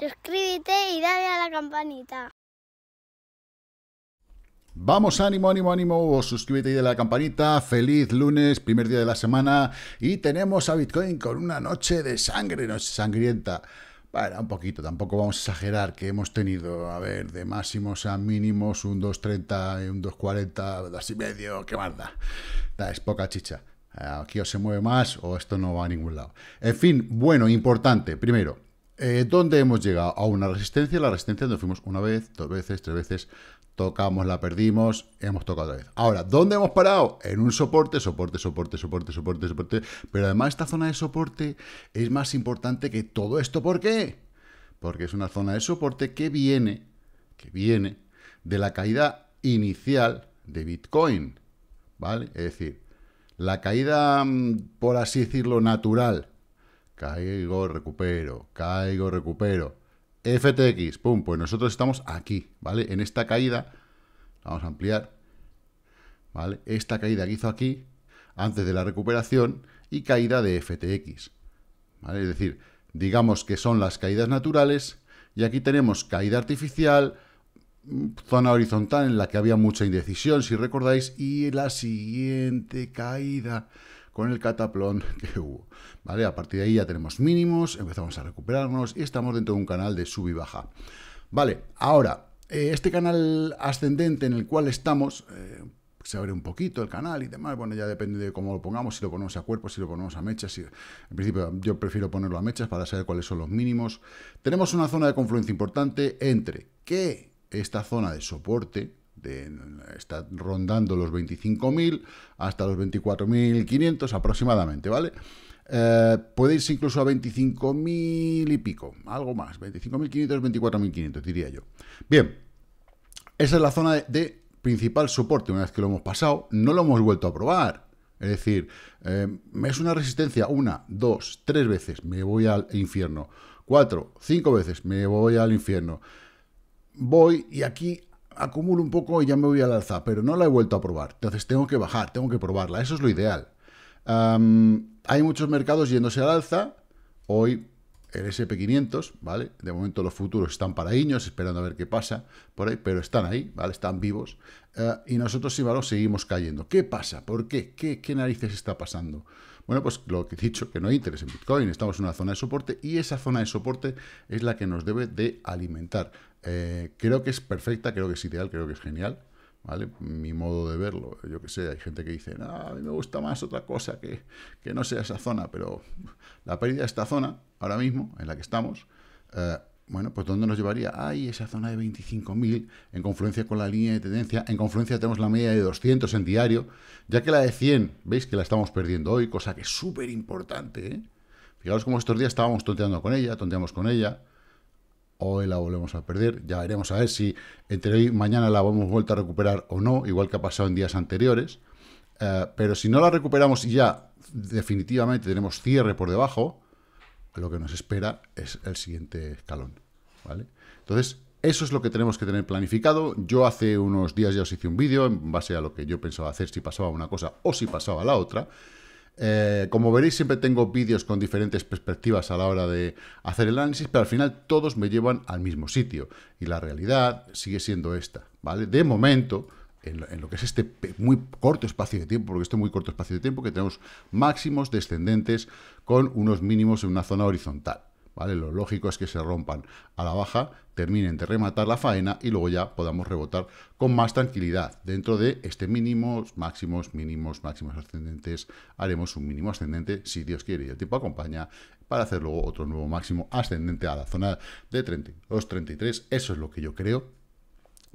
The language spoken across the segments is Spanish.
suscríbete y dale a la campanita. Vamos, ánimo, ánimo, ánimo, suscríbete y dale a la campanita, feliz lunes, primer día de la semana y tenemos a Bitcoin con una noche de sangre, noche sangrienta. Bueno, un poquito, tampoco vamos a exagerar que hemos tenido, a ver, de máximos a mínimos, un 2.30 y un 2.40, dos y medio, qué más es poca chicha. Eh, aquí o se mueve más o esto no va a ningún lado. En fin, bueno, importante, primero, eh, ¿Dónde hemos llegado? A una resistencia. La resistencia donde fuimos una vez, dos veces, tres veces. Tocamos, la perdimos, hemos tocado otra vez. Ahora, ¿dónde hemos parado? En un soporte, soporte, soporte, soporte, soporte, soporte. Pero además esta zona de soporte es más importante que todo esto. ¿Por qué? Porque es una zona de soporte que viene, que viene de la caída inicial de Bitcoin. ¿Vale? Es decir, la caída, mm, por así decirlo, natural Caigo, recupero, caigo, recupero. FTX, pum, pues nosotros estamos aquí, ¿vale? En esta caída, vamos a ampliar, ¿vale? Esta caída que hizo aquí, antes de la recuperación, y caída de FTX, ¿vale? Es decir, digamos que son las caídas naturales, y aquí tenemos caída artificial, zona horizontal en la que había mucha indecisión, si recordáis, y la siguiente caída con el cataplón que hubo. ¿vale? A partir de ahí ya tenemos mínimos, empezamos a recuperarnos y estamos dentro de un canal de sub y baja. Vale, ahora, eh, este canal ascendente en el cual estamos, eh, se abre un poquito el canal y demás, bueno, ya depende de cómo lo pongamos, si lo ponemos a cuerpo, si lo ponemos a mechas, si... en principio yo prefiero ponerlo a mechas para saber cuáles son los mínimos. Tenemos una zona de confluencia importante entre que esta zona de soporte, está rondando los 25.000 hasta los 24.500 aproximadamente, ¿vale? Eh, puede irse incluso a 25.000 y pico, algo más, 25.500, 24.500 diría yo. Bien, esa es la zona de, principal soporte, una vez que lo hemos pasado, no lo hemos vuelto a probar. Es decir, eh, es una resistencia una, dos, tres veces, me voy al infierno. Cuatro, cinco veces, me voy al infierno. Voy y aquí acumulo un poco y ya me voy al alza, pero no la he vuelto a probar. Entonces tengo que bajar, tengo que probarla. Eso es lo ideal. hay muchos mercados yéndose al alza. Hoy el SP500, ¿vale? De momento los futuros están para iños, esperando a ver qué pasa por ahí, pero están ahí, ¿vale? Están vivos. Eh, y nosotros, sin valor, seguimos cayendo. ¿Qué pasa? ¿Por qué? qué? narices está pasando? Bueno, pues lo que he dicho, que no hay interés en Bitcoin, estamos en una zona de soporte y esa zona de soporte es la que nos debe de alimentar. Eh, creo que es perfecta, creo que es ideal, creo que es genial. ¿vale? Mi modo de verlo, yo que sé, hay gente que dice, a mí me gusta más otra cosa que, que no sea esa zona, pero la pérdida de esta zona, ahora mismo, en la que estamos, eh, bueno, pues ¿dónde nos llevaría? Ay, esa zona de 25.000, en confluencia con la línea de tendencia, en confluencia tenemos la media de 200 en diario, ya que la de 100, veis que la estamos perdiendo hoy, cosa que es súper importante, ¿eh? Fijaos estos días estábamos tonteando con ella, tonteamos con ella, hoy la volvemos a perder. Ya veremos a ver si entre hoy y mañana la hemos vuelto a recuperar o no, igual que ha pasado en días anteriores. Eh, pero si no la recuperamos y ya definitivamente tenemos cierre por debajo, lo que nos espera es el siguiente escalón. ¿vale? Entonces, eso es lo que tenemos que tener planificado. Yo hace unos días ya os hice un vídeo en base a lo que yo pensaba hacer si pasaba una cosa o si pasaba la otra. Eh, como veréis, siempre tengo vídeos con diferentes perspectivas a la hora de hacer el análisis, pero al final todos me llevan al mismo sitio. Y la realidad sigue siendo esta, ¿vale? De momento, en lo, que es este muy corto espacio de tiempo, porque este muy corto espacio de tiempo, que tenemos máximos descendentes con unos mínimos en una zona horizontal. Lo lógico es que se rompan a la baja, terminen de rematar la faena y luego ya podamos rebotar con más tranquilidad. Dentro de este mínimos, máximos, mínimos, máximos ascendentes, haremos un mínimo ascendente, si Dios quiere y el tiempo acompaña, para hacer luego otro nuevo máximo ascendente a la zona de 32, 33. Eso es lo que yo creo,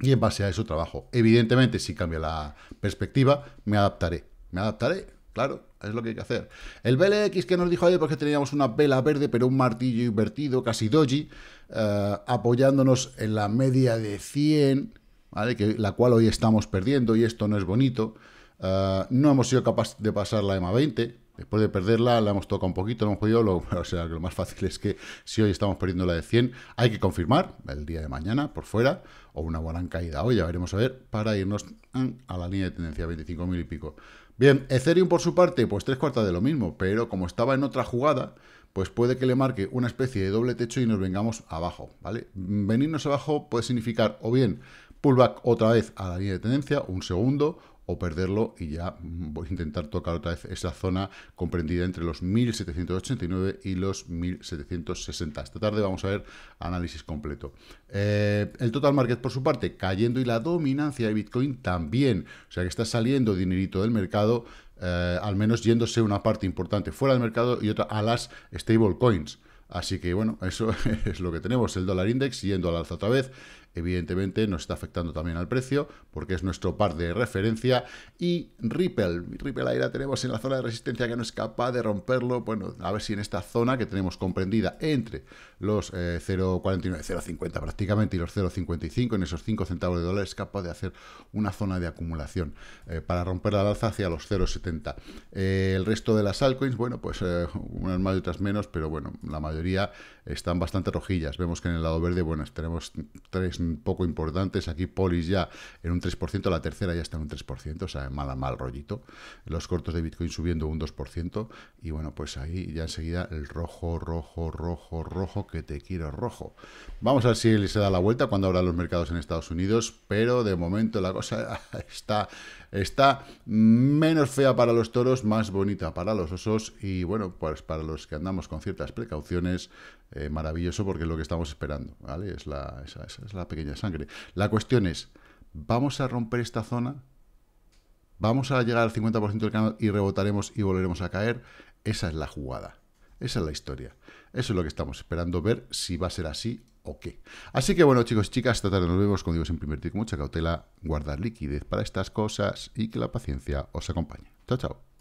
y en base a eso trabajo. Evidentemente, si cambia la perspectiva, me adaptaré. Me adaptaré Claro, es lo que hay que hacer. El BLX que nos dijo ayer, porque teníamos una vela verde, pero un martillo invertido, casi doji, eh, apoyándonos en la media de 100, ¿vale? que, la cual hoy estamos perdiendo y esto no es bonito. Eh, no hemos sido capaces de pasar la EMA 20. Después de perderla, la hemos tocado un poquito, no hemos podido. Lo, o sea, que lo más fácil es que si hoy estamos perdiendo la de 100, hay que confirmar el día de mañana por fuera, o una buena caída hoy, ya veremos a ver, para irnos mm, a la línea de tendencia 25.000 y pico. Bien, Ethereum por su parte, pues tres cuartas de lo mismo, pero como estaba en otra jugada, pues puede que le marque una especie de doble techo y nos vengamos abajo, ¿vale? Venirnos abajo puede significar o bien pullback otra vez a la línea de tendencia, un segundo, o perderlo y ya mm, voy a intentar tocar otra vez esa zona comprendida entre los 1789 y los 1760. Esta tarde vamos a ver análisis completo. Eh, el total market por su parte cayendo y la dominancia de Bitcoin también, o sea que está saliendo dinerito del mercado, eh, al menos yéndose una parte importante fuera del mercado y otra a las stablecoins. Así que bueno, eso es lo que tenemos, el dólar index yendo al alza otra vez, evidentemente nos está afectando también al precio, porque es nuestro par de referencia, y Ripple, Ripple ahí tenemos en la zona de resistencia que no es capaz de romperlo, bueno, a ver si en esta zona que tenemos comprendida entre los 0,49 0,49, 0,50 prácticamente y los 0,55, en esos 5 centavos de dólar es capaz de hacer una zona de acumulación eh, para romper la alza hacia los 0,70. Eh, el resto de las altcoins, bueno, pues eh, unas más y otras menos, pero bueno, la mayoría están bastante rojillas, vemos que en el lado verde, bueno, tenemos 3 Mm, poco importantes. Aquí Polis ya en un 3%, la tercera ya está en un 3%, o sea, mal mal rollito. Los cortos de Bitcoin subiendo un 2%. Y bueno, pues ahí ya enseguida el rojo, rojo, rojo, rojo, que te quiero rojo. Vamos a ver si se da la vuelta cuando abran los mercados en Estados Unidos, pero de momento la cosa está, está menos fea para los toros, más bonita para los osos. Y bueno, pues para los que andamos con ciertas precauciones, eh, maravilloso porque es lo que estamos esperando, ¿vale? Es la, esa, es la pequeña sangre. La cuestión es, ¿vamos a romper esta zona? ¿Vamos a llegar al 50% del canal y rebotaremos y volveremos a caer? Esa es la jugada. Esa es la historia. Eso es lo que estamos esperando ver si va a ser así o qué. Así que bueno, chicos y chicas, hasta tarde nos vemos, como en primer primer con mucha cautela, guardar liquidez para estas cosas y que la paciencia os acompañe. Chao, chao.